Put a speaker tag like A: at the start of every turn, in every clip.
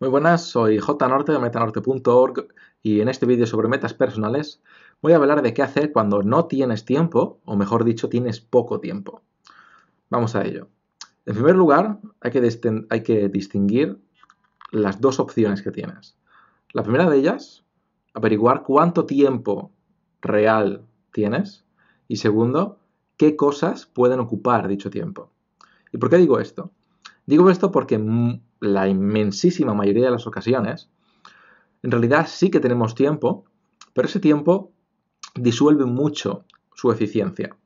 A: Muy buenas, soy J Norte de metanorte.org y en este vídeo sobre metas personales voy a hablar de qué hacer cuando no tienes tiempo, o mejor dicho, tienes poco tiempo. Vamos a ello. En primer lugar, hay que, hay que distinguir las dos opciones que tienes. La primera de ellas, averiguar cuánto tiempo real tienes. Y segundo, qué cosas pueden ocupar dicho tiempo. ¿Y por qué digo esto? Digo esto porque la inmensísima mayoría de las ocasiones, en realidad sí que tenemos tiempo, pero ese tiempo disuelve mucho su eficiencia.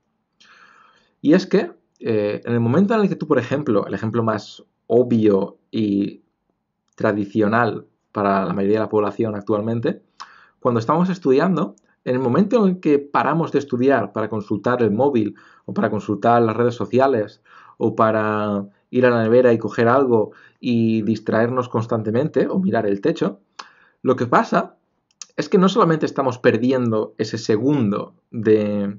A: Y es que eh, en el momento en el que tú, por ejemplo, el ejemplo más obvio y tradicional para la mayoría de la población actualmente, cuando estamos estudiando, en el momento en el que paramos de estudiar para consultar el móvil o para consultar las redes sociales o para ir a la nevera y coger algo y distraernos constantemente o mirar el techo, lo que pasa es que no solamente estamos perdiendo ese segundo de,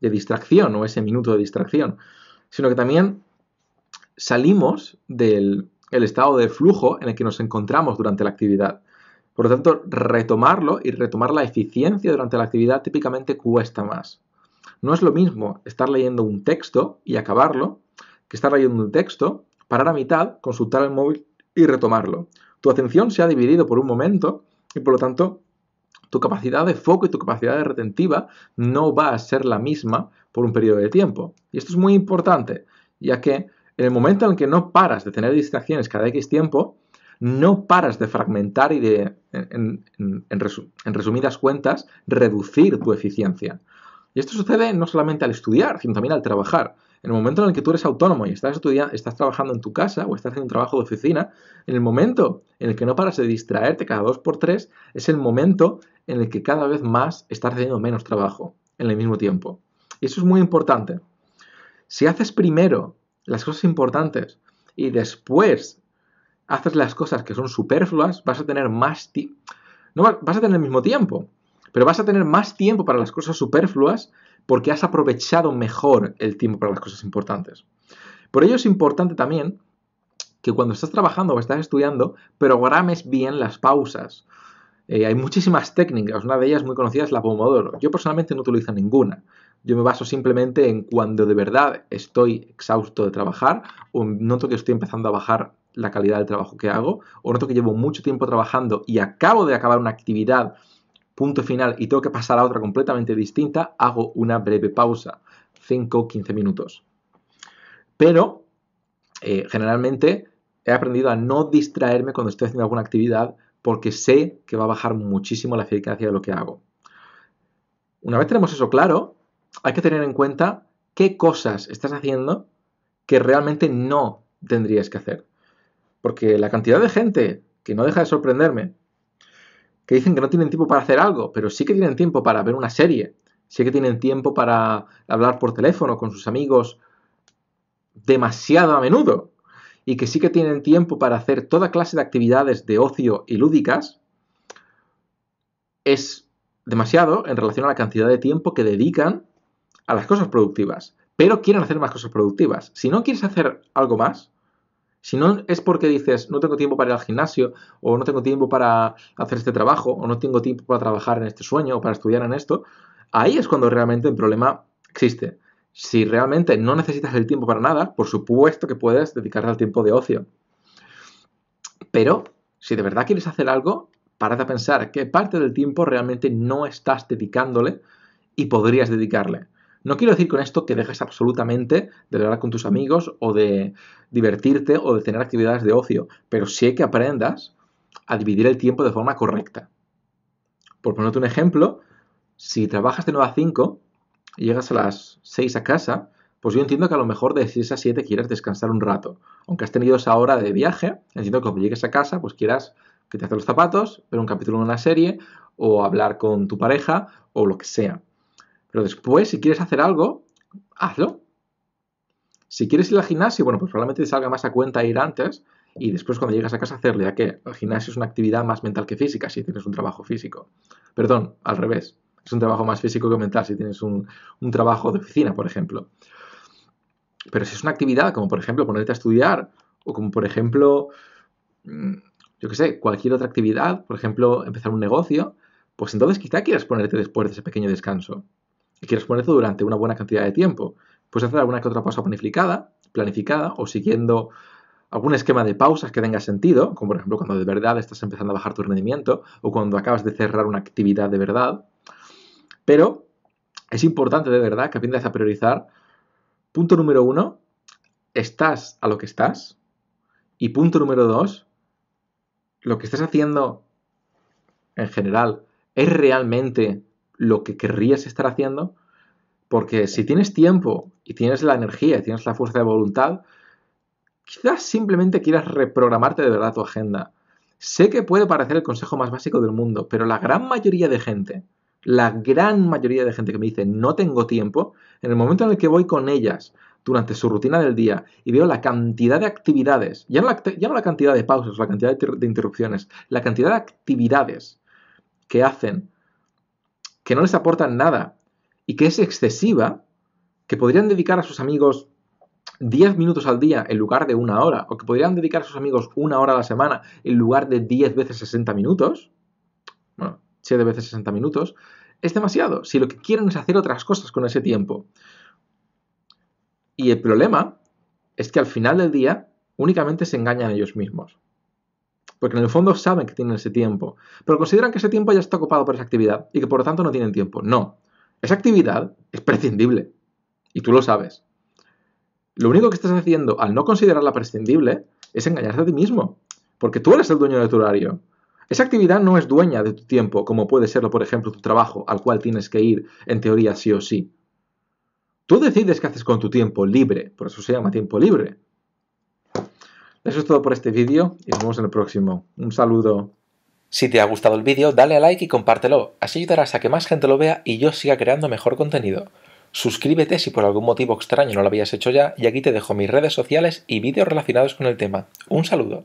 A: distracción o ese minuto de distracción, sino que también salimos del estado de flujo en el que nos encontramos durante la actividad. Por lo tanto, retomarlo y retomar la eficiencia durante la actividad típicamente cuesta más. No es lo mismo estar leyendo un texto y acabarlo que estás leyendo un texto, parar a mitad, consultar el móvil y retomarlo. Tu atención se ha dividido por un momento y por lo tanto tu capacidad de foco y tu capacidad de retentiva no va a ser la misma por un periodo de tiempo. Y esto es muy importante, ya que en el momento en que no paras de tener distracciones cada X tiempo, no paras de fragmentar y de, en, en resumidas cuentas, reducir tu eficiencia. Y esto sucede no solamente al estudiar, sino también al trabajar. En el momento en el que tú eres autónomo y estás trabajando en tu casa o estás haciendo un trabajo de oficina, en el momento en el que no paras de distraerte cada dos por tres, es el momento en el que cada vez más estás haciendo menos trabajo en el mismo tiempo. Y eso es muy importante. Si haces primero las cosas importantes y después haces las cosas que son superfluas, vas a tener más... No, vas a tener el mismo tiempo, pero vas a tener más tiempo para las cosas superfluas porque has aprovechado mejor el tiempo para las cosas importantes. Por ello es importante también que cuando estás trabajando o estás estudiando, programes bien las pausas. Eh, hay muchísimas técnicas, una de ellas muy conocida es la Pomodoro. Yo personalmente no utilizo ninguna. Yo me baso simplemente en cuando de verdad estoy exhausto de trabajar o noto que estoy empezando a bajar la calidad del trabajo que hago o noto que llevo mucho tiempo trabajando y acabo de acabar una actividad punto final y tengo que pasar a otra completamente distinta, hago una breve pausa, 5 o 15 minutos. Pero eh, generalmente he aprendido a no distraerme cuando estoy haciendo alguna actividad porque sé que va a bajar muchísimo la eficacia de lo que hago. Una vez tenemos eso claro, hay que tener en cuenta qué cosas estás haciendo que realmente no tendrías que hacer. Porque la cantidad de gente que no deja de sorprenderme que dicen que no tienen tiempo para hacer algo, pero sí que tienen tiempo para ver una serie, sí que tienen tiempo para hablar por teléfono con sus amigos demasiado a menudo, y que sí que tienen tiempo para hacer toda clase de actividades de ocio y lúdicas, es demasiado en relación a la cantidad de tiempo que dedican a las cosas productivas. Pero quieren hacer más cosas productivas. Si no quieres hacer algo más, si no es porque dices, no tengo tiempo para ir al gimnasio, o no tengo tiempo para hacer este trabajo, o no tengo tiempo para trabajar en este sueño, o para estudiar en esto, ahí es cuando realmente el problema existe. Si realmente no necesitas el tiempo para nada, por supuesto que puedes dedicarte al tiempo de ocio. Pero si de verdad quieres hacer algo, párate a pensar qué parte del tiempo realmente no estás dedicándole y podrías dedicarle. No quiero decir con esto que dejes absolutamente de hablar con tus amigos o de divertirte o de tener actividades de ocio, pero sí que aprendas a dividir el tiempo de forma correcta. Por ponerte un ejemplo, si trabajas de 9 a 5 y llegas a las 6 a casa, pues yo entiendo que a lo mejor de 6 a 7 quieras descansar un rato. Aunque has tenido esa hora de viaje, entiendo que cuando llegues a casa, pues quieras que te haces los zapatos, ver un capítulo de una serie, o hablar con tu pareja, o lo que sea. Pero después, si quieres hacer algo, hazlo. Si quieres ir al gimnasio, bueno, pues probablemente te salga más a cuenta ir antes y después cuando llegas a casa hacerle, a qué. el gimnasio es una actividad más mental que física si tienes un trabajo físico. Perdón, al revés. Es un trabajo más físico que mental si tienes un, un trabajo de oficina, por ejemplo. Pero si es una actividad como, por ejemplo, ponerte a estudiar o como, por ejemplo, mm, yo qué sé, cualquier otra actividad, por ejemplo, empezar un negocio, pues entonces quizá quieras ponerte después de ese pequeño descanso y quieres poner durante una buena cantidad de tiempo. Puedes hacer alguna que otra pausa planificada, planificada o siguiendo algún esquema de pausas que tenga sentido, como por ejemplo cuando de verdad estás empezando a bajar tu rendimiento o cuando acabas de cerrar una actividad de verdad. Pero es importante de verdad que aprendas a priorizar. Punto número uno, estás a lo que estás. Y punto número dos, lo que estás haciendo en general es realmente lo que querrías estar haciendo, porque si tienes tiempo y tienes la energía y tienes la fuerza de voluntad, quizás simplemente quieras reprogramarte de verdad tu agenda. Sé que puede parecer el consejo más básico del mundo, pero la gran mayoría de gente, la gran mayoría de gente que me dice no tengo tiempo, en el momento en el que voy con ellas durante su rutina del día y veo la cantidad de actividades, ya no la, cantidad de pausas, la cantidad de interrupciones, la cantidad de actividades que hacen que no les aportan nada y que es excesiva, que podrían dedicar a sus amigos 10 minutos al día en lugar de una hora, o que podrían dedicar a sus amigos una hora a la semana en lugar de 10 veces 60 minutos, bueno, 7 veces 60 minutos, es demasiado, si lo que quieren es hacer otras cosas con ese tiempo. Y el problema es que al final del día únicamente se engañan a ellos mismos porque en el fondo saben que tienen ese tiempo, pero consideran que ese tiempo ya está ocupado por esa actividad y que por lo tanto no tienen tiempo. No, esa actividad es prescindible y tú lo sabes. Lo único que estás haciendo al no considerarla prescindible es engañarte a ti mismo, porque tú eres el dueño de tu horario. Esa actividad no es dueña de tu tiempo, como puede serlo, por ejemplo, tu trabajo, al cual tienes que ir en teoría sí o sí. Tú decides qué haces con tu tiempo libre, por eso se llama tiempo libre. Eso es todo por este vídeo y nos vemos en el próximo. Un saludo. Si te ha gustado el vídeo, dale a like y compártelo. Así ayudarás a que más gente lo vea y yo siga creando mejor contenido. Suscríbete si por algún motivo extraño no lo habías hecho ya y aquí te dejo mis redes sociales y vídeos relacionados con el tema. Un saludo.